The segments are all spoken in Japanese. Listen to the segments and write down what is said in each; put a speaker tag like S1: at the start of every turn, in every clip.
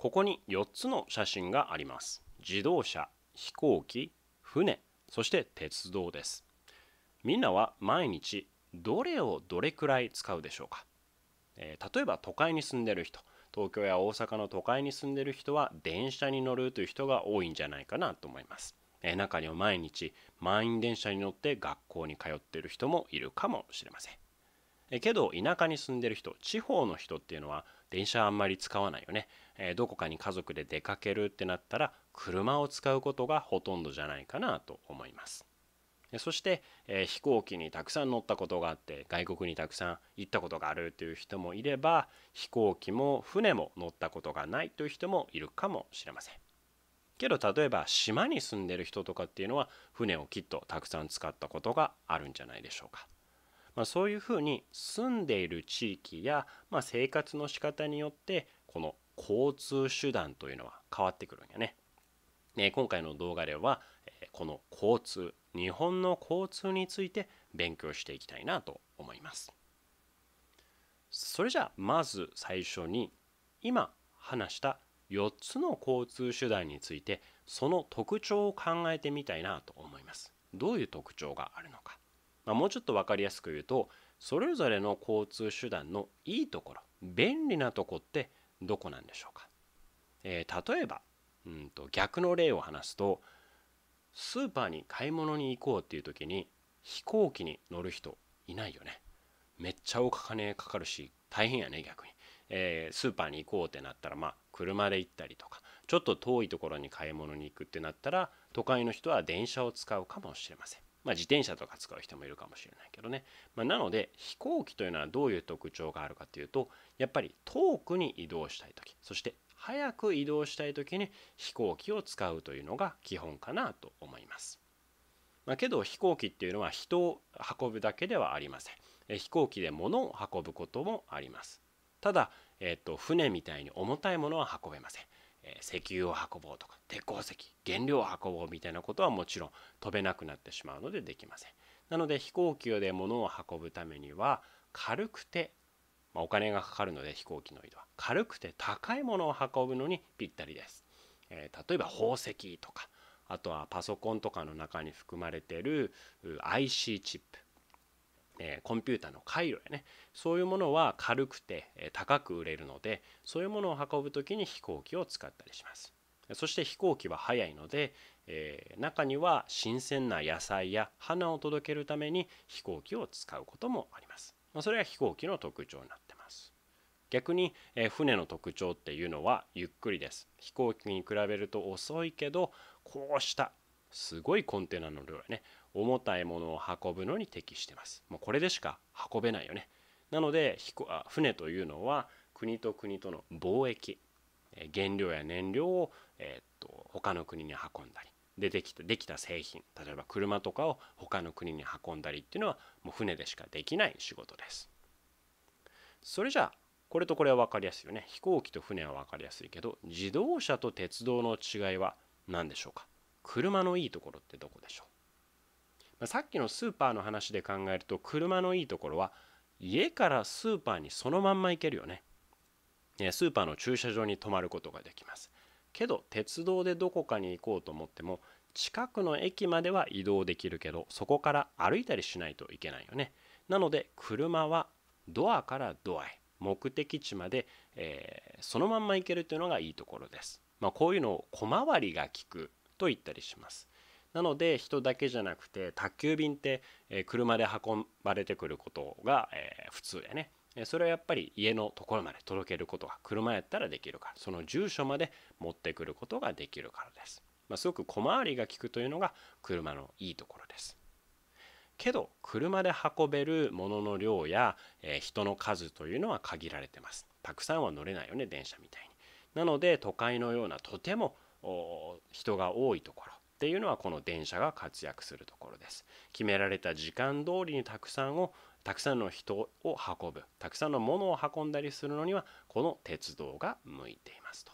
S1: ここに4つの写真があります自動車飛行機船そして鉄道ですみんなは毎日どれをどれくらい使うでしょうか、えー、例えば都会に住んでる人東京や大阪の都会に住んでる人は電車に乗るという人が多いんじゃないかなと思います、えー、中には毎日満員電車に乗って学校に通っている人もいるかもしれません、えー、けど田舎に住んでる人地方の人っていうのは電車あんまり使わないよね、えー、どこかに家族で出かけるってなったら車を使うことがほとんどじゃないかなと思いますそして、えー、飛行機にたくさん乗ったことがあって外国にたくさん行ったことがあるという人もいれば飛行機も船も乗ったことがないという人もいるかもしれませんけど例えば島に住んでる人とかっていうのは船をきっとたくさん使ったことがあるんじゃないでしょうか。まあ、そういうふうに住んでいる地域や、まあ、生活の仕方によってこの交通手段というのは変わってくるんやね。え今回の動画ではこの交通日本の交通について勉強していきたいなと思います。それじゃあまず最初に今話した4つの交通手段についてその特徴を考えてみたいなと思います。どういう特徴があるのか。まあ、もうちょっと分かりやすく言うとそれぞれの交通手段のいいところ便利なとこってどこなんでしょうか、えー、例えば、うんと、と逆の例を話すとスーパーに買い物に行こうっていう時に飛行機に乗る人いないよねめっちゃお金かかるし大変やね逆に、えー、スーパーに行こうってなったらまあ車で行ったりとかちょっと遠いところに買い物に行くってなったら都会の人は電車を使うかもしれませんまあ、自転車とか使う人もいるかもしれないけどね、まあ、なので飛行機というのはどういう特徴があるかというとやっぱり遠くに移動したい時そして早く移動したい時に飛行機を使うというのが基本かなと思います、まあ、けど飛行機っていうのは人を運ぶだけではありません飛行機で物を運ぶこともありますただ、えっと、船みたいに重たいものは運べません石油を運ぼうとか鉄鉱石原料を運ぼうみたいなことはもちろん飛べなくなってしまうのでできませんなので飛行機で物を運ぶためには軽くて、まあ、お金がかかるので飛行機の移動は軽くて高いものを運ぶのにぴったりです、えー、例えば宝石とかあとはパソコンとかの中に含まれてる IC チップえコンピューターの回路やねそういうものは軽くて、え高く売れるのでそういうものを運ぶ時に飛行機を使ったりしますそして飛行機は速いので、えー、中には新鮮な野菜や花を届けるために飛行機を使うこともあります、まあ、それが飛行機の特徴になってます逆に、えー、船の特徴っていうのはゆっくりです飛行機に比べると遅いけどこうしたすごいコンテナの量やね重たいものを運ぶのに適してますもうこれでしか運べないよねなので船というのは国と国との貿易原料や燃料を、えー、っと他の国に運んだり出てきたできた製品例えば車とかを他の国に運んだりっていうのはもう船でしかできない仕事ですそれじゃあこれとこれは分かりやすいよね飛行機と船は分かりやすいけど自動車と鉄道の違いは何でしょうか車のいいところってどこでしょう、まあ、さっきのスーパーの話で考えると車のいいところは家からスーパーにそのまんま行けるよねスーパーの駐車場に泊まることができますけど鉄道でどこかに行こうと思っても近くの駅までは移動できるけどそこから歩いたりしないといけないよねなので車はドアからドアへ目的地まで、えー、そのまんま行けるというのがいいところです、まあ、こういうのを小回りが利くと言ったりします。なので人だけじゃなくて宅急便って車で運ばれてくることが普通やねそれはやっぱり家のところまで届けることが車やったらできるからその住所まで持ってくることができるからです、まあ、すごく小回りが利くというのが車のいいところですけど車で運べるものの量や人の数というのは限られてますたくさんは乗れないよね電車みたいになので都会のようなとても人が多いところっていうのはこの電車が活躍するところです決められた時間通りにたくさんをたくさんの人を運ぶたくさんのものを運んだりするのにはこの鉄道が向いていますと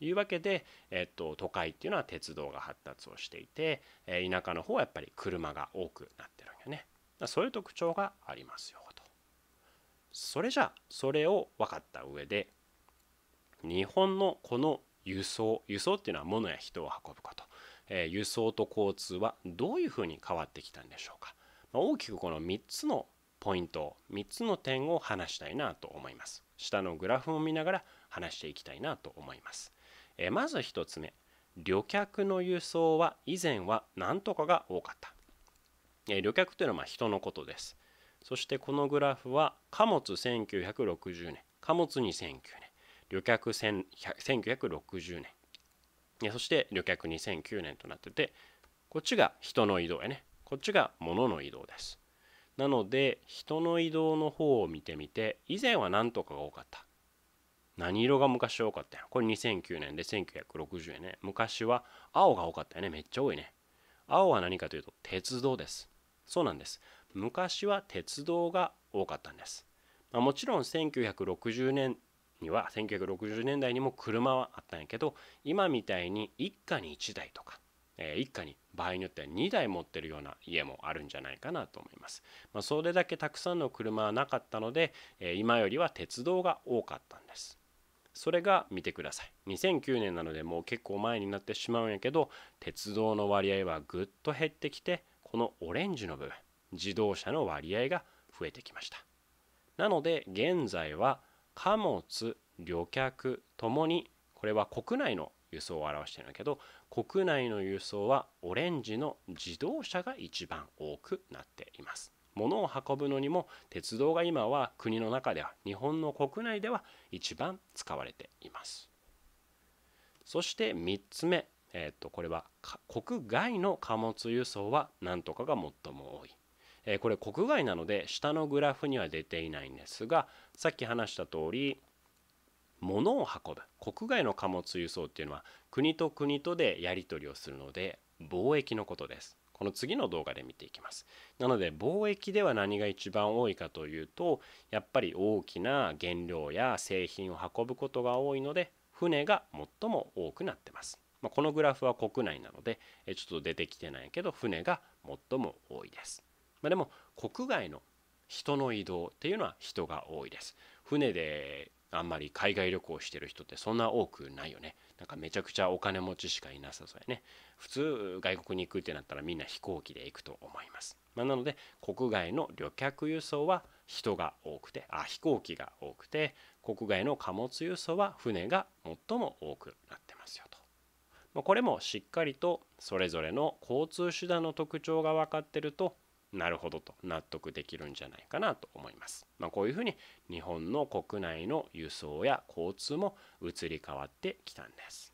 S1: いうわけで、えっと、都会っていうのは鉄道が発達をしていて、え田舎の方はやっぱり車が多くなってるんよねそういう特徴がありますよとそれじゃあそれを分かった上で日本のこの輸送輸送っていうのは物や人を運ぶこと、えー、輸送と交通はどういうふうに変わってきたんでしょうか、まあ、大きくこの3つのポイント3つの点を話したいなと思います下のグラフを見ながら話していきたいなと思います、えー、まず1つ目旅客の輸送は以前は何とかが多かった、えー、旅客というのはま人のことですそしてこのグラフは貨物1960年貨物2009年旅客1960年そして旅客2009年となっててこっちが人の移動やねこっちが物の移動ですなので人の移動の方を見てみて以前は何とかが多かった何色が昔多かったやこれ2009年で1960円ね昔は青が多かったよねめっちゃ多いね青は何かというと鉄道ですそうなんです昔は鉄道が多かったんです、まあ、もちろん1960年には1960年代にも車はあったんやけど今みたいに一家に1台とか、えー、一家に場合によっては2台持ってるような家もあるんじゃないかなと思います、まあ、それだけたくさんの車はなかったので、えー、今よりは鉄道が多かったんですそれが見てください2009年なのでもう結構前になってしまうんやけど鉄道の割合はぐっと減ってきてこのオレンジの部分自動車の割合が増えてきましたなので現在は貨物旅客ともにこれは国内の輸送を表してるんだけど国内の輸送はオレンジの自動車が一番多くなっています物を運ぶのにも鉄道が今は国の中では日本の国内では一番使われていますそして3つ目、えー、とこれは国外の貨物輸送は何とかが最も多いえこれ国外なので下のグラフには出ていないんですがさっき話した通り物を運ぶ国外の貨物輸送っていうのは国と国とでやり取りをするので貿易のことですこの次の動画で見ていきますなので貿易では何が一番多いかというとやっぱり大きな原料や製品を運ぶことが多いので船が最も多くなってますまあ、このグラフは国内なのでちょっと出てきてないけど船が最も多いですまあ、でも国外の人の移動っていうのは人が多いです船であんまり海外旅行してる人ってそんな多くないよねなんかめちゃくちゃお金持ちしかいなさそうやね普通外国に行くってなったらみんな飛行機で行くと思います、まあ、なので国外の旅客輸送は人が多くてあ飛行機が多くて国外の貨物輸送は船が最も多くなってますよと、まあ、これもしっかりとそれぞれの交通手段の特徴が分かってるとなるほどと納得できるんじゃないかなと思います。まあ、こういうふうに日本の国内の輸送や交通も移り変わってきたんです。